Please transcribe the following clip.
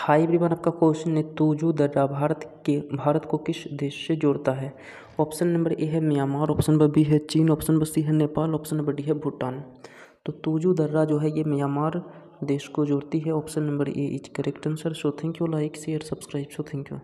high everyone आपका question है तूजू दर्रा भारत के भारत को किस देश से जोड़ता है ऑप्शन नंबर ए है म्यांमार ऑप्शन नंबर बी है चीन ऑप्शन नंबर सी है नेपाल ऑप्शन नंबर डी है भूटान तो तूजू दर्रा जो है ये म्यांमार देश को जोड़ती है option number A is correct answer so thank you like share subscribe so thank you